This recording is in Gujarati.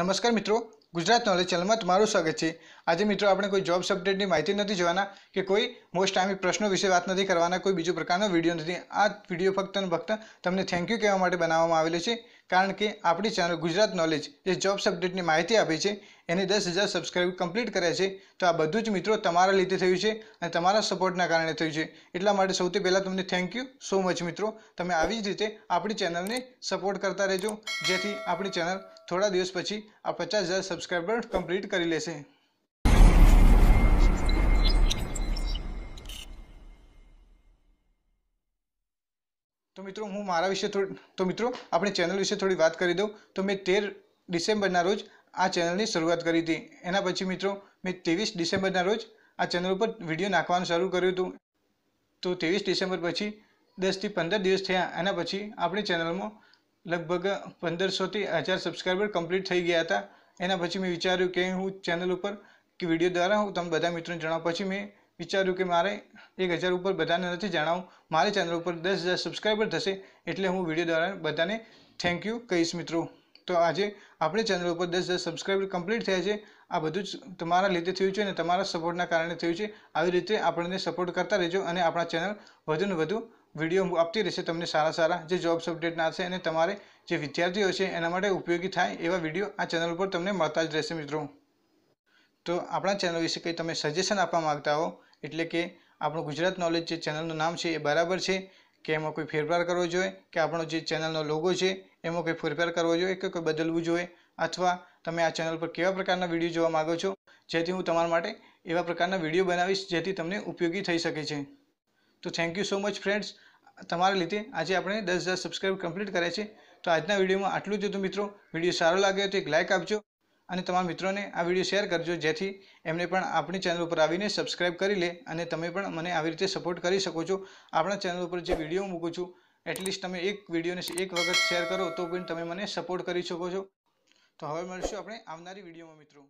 નમસ્કાર મિત્રો ગુજરાત નોલેજ ચેનલમાં તમારું સ્વાગત છે આજે મિત્રો આપણે કોઈ જોબ સબજેક્ટની માહિતી નથી જોવાના કે કોઈ મોસ્ટ ટાઈમ પ્રશ્નો વિશે વાત નથી કરવાના કોઈ બીજો પ્રકારનો વિડીયો નથી આ વિડીયો ફક્ત અને ફક્ત તમને થેન્ક યુ કહેવા માટે બનાવવામાં આવેલો છે કારણ કે આપણી ચેનલ ગુજરાત નોલેજ જે જોબ સબજેક્ટની માહિતી આપે છે એને દસ હજાર સબસ્ક્રાઈબ કમ્પ્લીટ કર્યા છે તો આ બધું જ મિત્રો તમારા લીધે થયું છે અને તમારા સપોર્ટના કારણે થયું છે એટલા માટે સૌથી પહેલાં તમને થેન્ક યુ સો મચ મિત્રો તમે આવી જ રીતે આપણી ચેનલને સપોર્ટ કરતા રહેજો જેથી આપણી ચેનલ થોડા દિવસ પછી આ પચાસ હજાર સબસ્ક્રાઈબર કમ્પ્લીટ કરી લેશે તો મિત્રો હું મારા વિશે થોડી તો મિત્રો આપણે ચેનલ વિશે થોડી વાત કરી દઉં તો મેં તેર ડિસેમ્બરના રોજ આ ચેનલની શરૂઆત કરી હતી એના પછી મિત્રો મેં ત્રેવીસ ડિસેમ્બરના રોજ આ ચેનલ ઉપર વિડીયો નાખવાનું શરૂ કર્યું હતું તો ત્રેવીસ ડિસેમ્બર પછી દસથી પંદર દિવસ થયા એના પછી આપણી ચેનલમાં લગભગ પંદરસોથી હજાર સબસ્ક્રાઈબર કમ્પ્લીટ થઈ ગયા હતા એના પછી મેં વિચાર્યું કે હું ચેનલ ઉપર કે વિડીયો દ્વારા હું તમે બધા મિત્રોને જણાવું પછી મેં વિચાર્યું કે મારે એક હજાર ઉપર બધાને નથી જણાવું મારી ચેનલ ઉપર દસ હજાર સબસ્ક્રાઈબર થશે એટલે હું વિડીયો દ્વારા બધાને થેન્ક યુ કહીશ મિત્રો તો આજે આપણી ચેનલ ઉપર દસ હજાર સબસ્ક્રાઈબર કમ્પ્લીટ થયા છે આ બધું જ તમારા લીધે થયું છે અને તમારા સપોર્ટના કારણે થયું છે આવી રીતે આપણને સપોર્ટ કરતા રહેજો અને આપણા ચેનલ વધુ ને વધુ વિડીયો આપતી રહેશે તમને સારા સારા જે જોબ્સ અપડેટના છે અને તમારે જે વિદ્યાર્થીઓ છે એના માટે ઉપયોગી થાય એવા વિડીયો આ ચેનલ ઉપર તમને મળતા જ રહેશે મિત્રો તો આપણા ચેનલ વિશે કંઈ તમે સજેશન આપવા માગતા હો એટલે કે આપણું ગુજરાત નોલેજ જે ચેનલનું નામ છે એ બરાબર છે કે એમાં કોઈ ફેરફાર કરવો જોઈએ કે આપણો જે ચેનલનો લોગો છે એમાં કંઈ ફેરફાર કરવો જોઈએ કે કોઈ બદલવું જોઈએ અથવા તમે આ ચેનલ પર કેવા પ્રકારના વિડીયો જોવા માગો છો જેથી હું તમારા માટે એવા પ્રકારના વિડીયો બનાવીશ જેથી તમને ઉપયોગી થઈ શકે છે તો thank you so much friends તમારા લીધે આજે આપણે દસ હજાર સબસ્ક્રાઈબ કમ્પ્લીટ કર્યા છે તો આજના વિડીયોમાં આટલું જ હતું મિત્રો વિડીયો સારો લાગ્યો તો એક લાઇક આપજો અને તમારા મિત્રોને આ વિડીયો શેર કરજો જેથી એમને પણ આપણી ચેનલ ઉપર આવીને સબસ્ક્રાઇબ કરી લે અને તમે પણ મને આવી રીતે સપોર્ટ કરી શકો છો આપણા ચેનલ ઉપર જે વિડીયો મૂકું છું એટલીસ્ટ તમે એક વિડીયોને એક વખત શેર કરો તો પણ તમે મને સપોર્ટ કરી શકો છો તો હવે મળશું આપણે આવનારી વિડીયોમાં મિત્રો